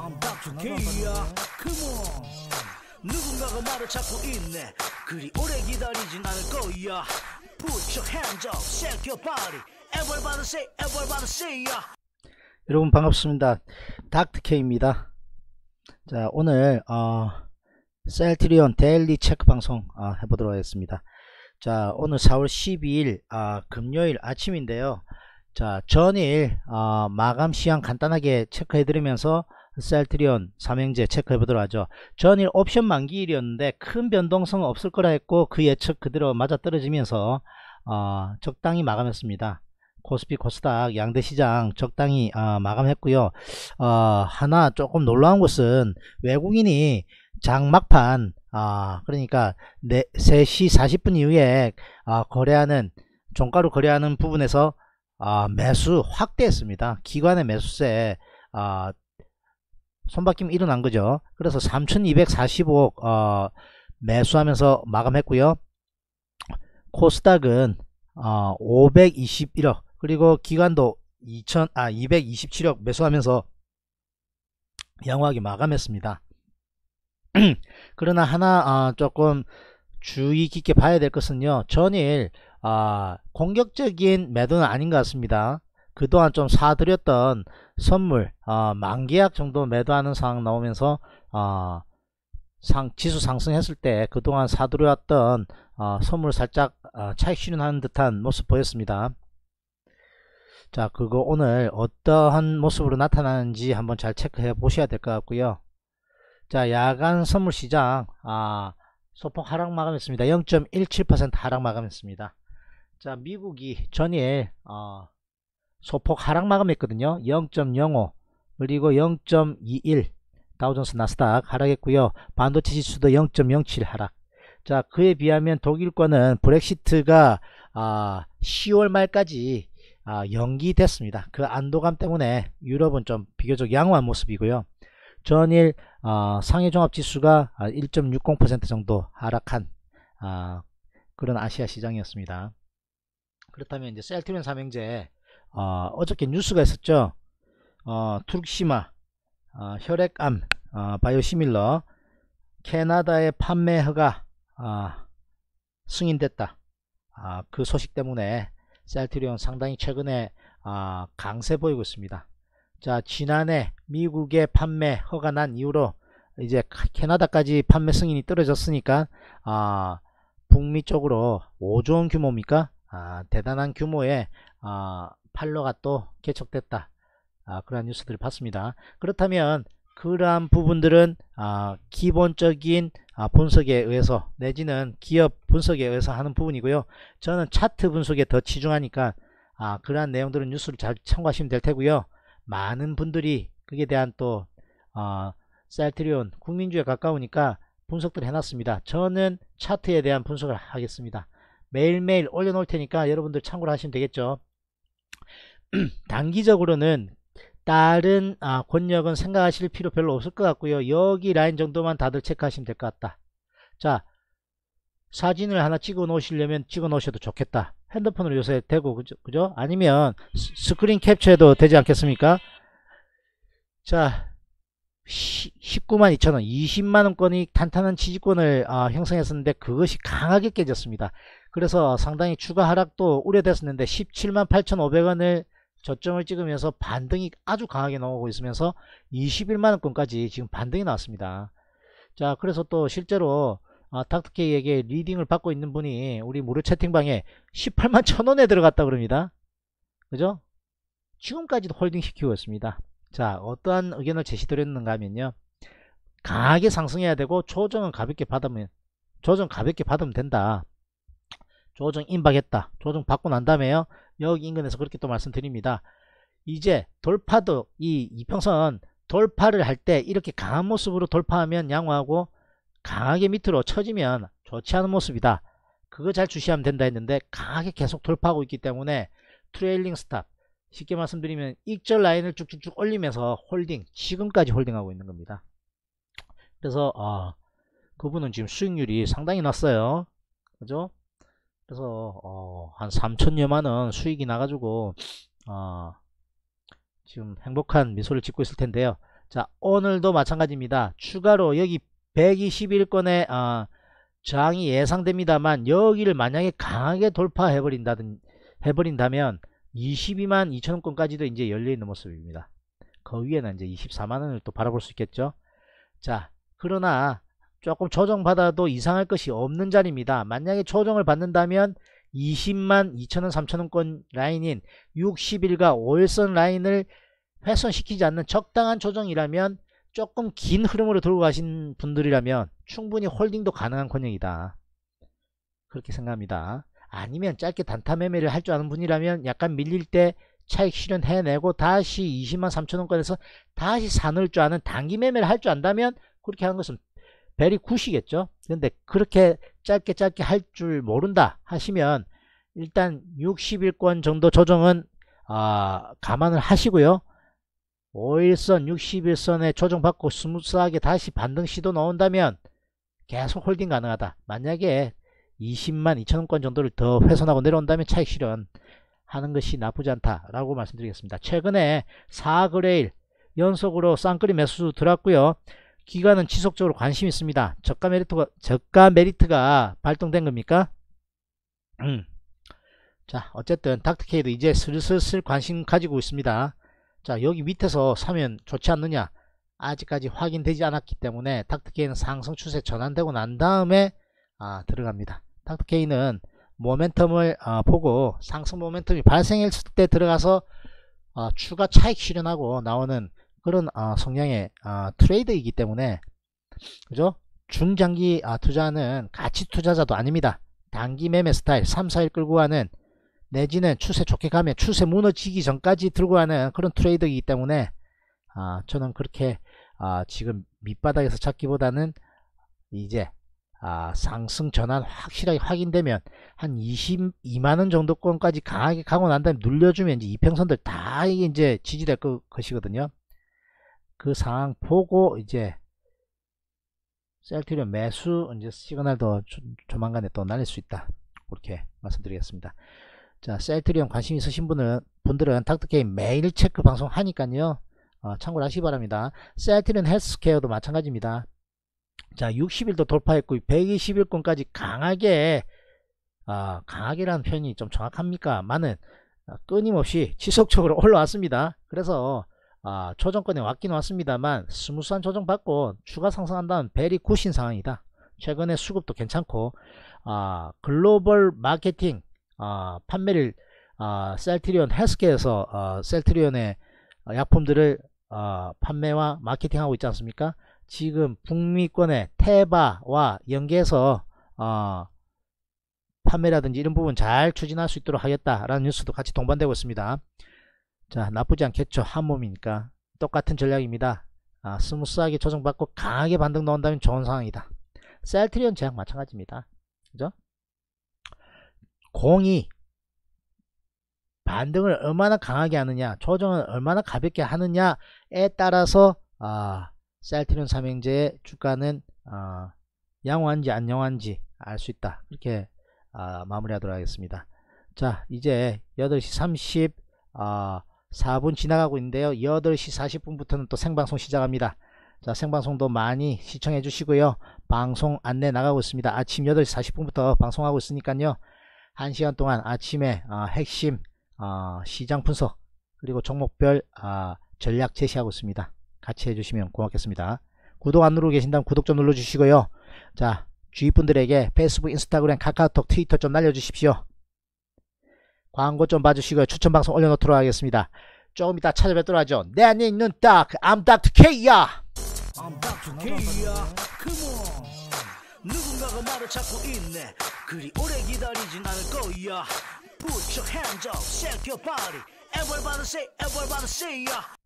I'm b a k Come on 누군가가 나를 찾고 있네 그리 오래 기다리진 않을 거야 Put your hands up, shake your body Everybody say, everybody say ya 여러분 반갑습니다 닥터K입니다 자 오늘 어, 셀트리온 데일리 체크 방송 어, 해보도록 하겠습니다 자 오늘 4월 12일 어, 금요일 아침인데요 자 전일 어, 마감 시향 간단하게 체크해 드리면서 셀트리온 삼행제 체크해 보도록 하죠. 전일 옵션 만기일이었는데 큰 변동성은 없을 거라 했고 그 예측 그대로 맞아떨어지면서 어, 적당히 마감했습니다. 코스피 코스닥 양대 시장 적당히 어, 마감했고요. 어, 하나 조금 놀라운 것은 외국인이 장막판 아 어, 그러니까 3시 40분 이후에 아, 거래하는 종가로 거래하는 부분에서 아, 매수 확대했습니다. 기관의 매수세 아, 손바뀜 일어난 거죠. 그래서 3245억 어, 매수하면서 마감했고요. 코스닥은 어, 521억 그리고 기간도 2000, 아, 227억 매수하면서 양호하게 마감했습니다. 그러나 하나 어, 조금 주의 깊게 봐야 될 것은요. 전일 어, 공격적인 매도는 아닌 것 같습니다. 그동안 좀 사드렸던 선물 어, 만기약 정도 매도하는 상황 나오면서 어, 상, 지수 상승했을 때 그동안 사들여왔던 어, 선물 살짝 어, 차익 실현하는 듯한 모습 보였습니다. 자 그거 오늘 어떠한 모습으로 나타나는지 한번 잘 체크해 보셔야 될 것 같고요. 자 야간 선물 시장 아, 소폭 하락 마감했습니다. 0.17% 하락 마감했습니다. 자 미국이 전일 어, 소폭 하락 마감했거든요. 0.05 그리고 0.21 다우존스 나스닥 하락했고요. 반도체 지수도 0.07 하락. 자 그에 비하면 독일권은 브렉시트가 아, 10월 말까지 아, 연기됐습니다. 그 안도감 때문에 유럽은 좀 비교적 양호한 모습이고요. 전일 어, 상해종합지수가 1.60% 아, 정도 하락한 어, 그런 아시아 시장이었습니다. 그렇다면 이제 셀트리온 삼형제 어, 어저께 뉴스가 있었죠. 어, 투르시마 어, 혈액암 어, 바이오시밀러 캐나다의 판매 허가 어, 승인됐다. 아, 그 소식 때문에 셀트리온 상당히 최근에 아, 강세 보이고 있습니다. 자 지난해 미국의 판매 허가 난 이후로 이제 캐나다까지 판매 승인이 떨어졌으니까 아, 북미 쪽으로 5조원 규모입니까? 아, 대단한 규모의 아, 팔로가또 개척됐다. 아, 그러한 뉴스들을 봤습니다. 그렇다면 그러한 부분들은 아, 기본적인 아, 분석에 의해서 내지는 기업 분석에 의해서 하는 부분이고요. 저는 차트 분석에 더 치중하니까 아, 그러한 내용들은 뉴스를 잘 참고하시면 될 테고요. 많은 분들이 그에 대한 또 어, 셀트리온 국민주에 가까우니까 분석들 해놨습니다. 저는 차트에 대한 분석을 하겠습니다. 매일매일 올려놓을 테니까 여러분들 참고를 하시면 되겠죠. 단기적으로는 다른 아, 권역은 생각하실 필요 별로 없을 것 같고요. 여기 라인 정도만 다들 체크하시면 될 것 같다. 자 사진을 하나 찍어 놓으시려면 찍어 놓으셔도 좋겠다. 핸드폰으로 요새 되고 그죠? 그죠? 아니면 스크린 캡처해도 되지 않겠습니까? 자1 9 2 0 0 0원 20만원권이 탄탄한 지지권을 아, 형성했었는데 그것이 강하게 깨졌습니다. 그래서 상당히 추가 하락도 우려됐었는데 17만 8,500원을 저점을 찍으면서 반등이 아주 강하게 나오고 있으면서 21만원권까지 지금 반등이 나왔습니다. 자 그래서 또 실제로 아, 닥터케이에게 리딩을 받고 있는 분이 우리 무료 채팅방에 18만 천원에 들어갔다 그럽니다. 그죠? 지금까지도 홀딩 시키고 있습니다. 자 어떠한 의견을 제시드렸는가 하면요. 강하게 상승해야 되고 조정은 가볍게 받으면 조정 가볍게 받으면 된다. 조정 임박했다. 조정 받고 난 다음에요. 여기 인근에서 그렇게 또 말씀드립니다. 이제 돌파도 이 이평선 돌파를 할 때 이렇게 강한 모습으로 돌파하면 양호하고 강하게 밑으로 처지면 좋지 않은 모습이다. 그거 잘 주시하면 된다 했는데 강하게 계속 돌파하고 있기 때문에 트레일링 스탑 쉽게 말씀드리면 익절 라인을 쭉쭉쭉 올리면서 홀딩 지금까지 홀딩하고 있는 겁니다. 그래서 아, 그분은 지금 수익률이 상당히 났어요. 그죠? 그래서 어, 한 3천여만원 수익이 나가지고 어, 지금 행복한 미소를 짓고 있을 텐데요 자 오늘도 마찬가지입니다 추가로 여기 121건의 어, 저항이 예상됩니다만 여기를 만약에 강하게 돌파해 버린다든 해버린다면 22만 2천원권까지도 이제 열려있는 모습입니다 그 위에는 이제 24만원을 또 바라볼 수 있겠죠 자 그러나 조금 조정받아도 이상할 것이 없는 자리입니다. 만약에 조정을 받는다면 20만 2천원 3천원권 라인인 60일과 5일선 라인을 훼손시키지 않는 적당한 조정이라면 조금 긴 흐름으로 들고 가신 분들이라면 충분히 홀딩도 가능한 권역이다. 그렇게 생각합니다. 아니면 짧게 단타 매매를 할 줄 아는 분이라면 약간 밀릴 때 차익 실현해내고 다시 20만 3천원권에서 다시 사놓을 줄 아는 단기 매매를 할 줄 안다면 그렇게 하는 것은 벨이 9이겠죠 근데 그렇게 짧게 짧게 할 줄 모른다 하시면 일단 60일권 정도 조정은 아, 감안을 하시고요 5일선 60일선에 조정받고 스무스하게 다시 반등 시도 넣은다면 계속 홀딩 가능하다 만약에 20만 2천원권 정도를 더 훼손하고 내려온다면 차익 실현 하는 것이 나쁘지 않다라고 말씀드리겠습니다 최근에 4그레일 연속으로 쌍끌이 매수 들어왔고요 기관은 지속적으로 관심이 있습니다. 저가 메리트가, 저가 메리트가 발동된 겁니까? 음. 자, 어쨌든 닥터케이도 이제 슬슬 슬 관심 가지고 있습니다. 자, 여기 밑에서 사면 좋지 않느냐? 아직까지 확인되지 않았기 때문에 닥터케이는 상승 추세 전환되고 난 다음에 아, 들어갑니다. 닥터케이는 모멘텀을 아, 보고 상승 모멘텀이 발생했을 때 들어가서 아, 추가 차익 실현하고 나오는 그런 아, 성향의 아, 트레이드이기 때문에 그죠? 중장기 아, 투자는 가치 투자자도 아닙니다. 단기 매매 스타일 3, 4일 끌고 가는 내지는 추세 좋게 가면 추세 무너지기 전까지 들고 가는 그런 트레이드이기 때문에 아, 저는 그렇게 아, 지금 밑바닥에서 찾기보다는 이제 아, 상승 전환 확실하게 확인되면 한 22만원 정도권까지 강하게 가고 난 다음에 눌려주면 이제 이평선들 다 이게 이제 지지될 것, 것이거든요. 그 상황 보고 이제 셀트리온 매수 이제 시그널도 조만간에 또 날릴 수 있다. 그렇게 말씀드리겠습니다. 자, 셀트리온 관심 있으신 분은 분들은 닥터게임 매일 체크 방송 하니까요. 어, 참고를 하시기 바랍니다. 셀트리온 헬스케어도 마찬가지입니다. 자, 60일도 돌파했고 1 2 0일권까지 강하게 아, 강하게라는 표현이 좀 정확합니까? 많은 끊임없이 지속적으로 올라왔습니다. 그래서 아, 조정권에 왔긴 왔습니다만 스무스한 조정받고 추가 상승한다는 베리 굿신 상황이다. 최근에 수급도 괜찮고 아, 글로벌 마케팅 아, 판매를 아, 셀트리온 헬스케에서 아, 어, 셀트리온의 약품들을 아, 판매와 마케팅하고 있지 않습니까? 지금 북미권의 테바와 연계해서 아, 판매라든지 이런 부분 잘 추진할 수 있도록 하겠다라는 뉴스도 같이 동반되고 있습니다. 자 나쁘지 않겠죠 한몸이니까 똑같은 전략입니다 아, 스무스하게 조정받고 강하게 반등 넣은다면 좋은 상황이다 셀트리온 제약 마찬가지입니다 그죠 공이 반등을 얼마나 강하게 하느냐 조정을 얼마나 가볍게 하느냐에 따라서 아, 셀트리온 삼행제의 주가는 아, 양호한지 안녕한지 알 수 있다 이렇게 아, 마무리하도록 하겠습니다 자 이제 8시 30 아, 4분 지나가고 있는데요. 8시 40분부터는 또 생방송 시작합니다. 자 생방송도 많이 시청해 주시고요. 방송 안내 나가고 있습니다. 아침 8시 40분부터 방송하고 있으니까요. 1시간 동안 아침에 어, 핵심 어, 시장 분석 그리고 종목별 어, 전략 제시하고 있습니다. 같이 해주시면 고맙겠습니다. 구독 안 누르고 계신다면 구독 좀 눌러주시고요. 자 주위분들에게 페이스북, 인스타그램, 카카오톡, 트위터 좀 날려주십시오. 광고 좀 봐주시고요. 추천 방송 올려놓도록 하겠습니다. 조금 이따 찾아뵙도록 하죠. 내 안에 있는 딱, I'm Dr. K야! I'm Dr. K야, come on. 누군가가 나를 찾고 있네. 그리 오래 기다리진 않을 거야. Put your hands up, shake your body. Everybody say, everybody say, yeah.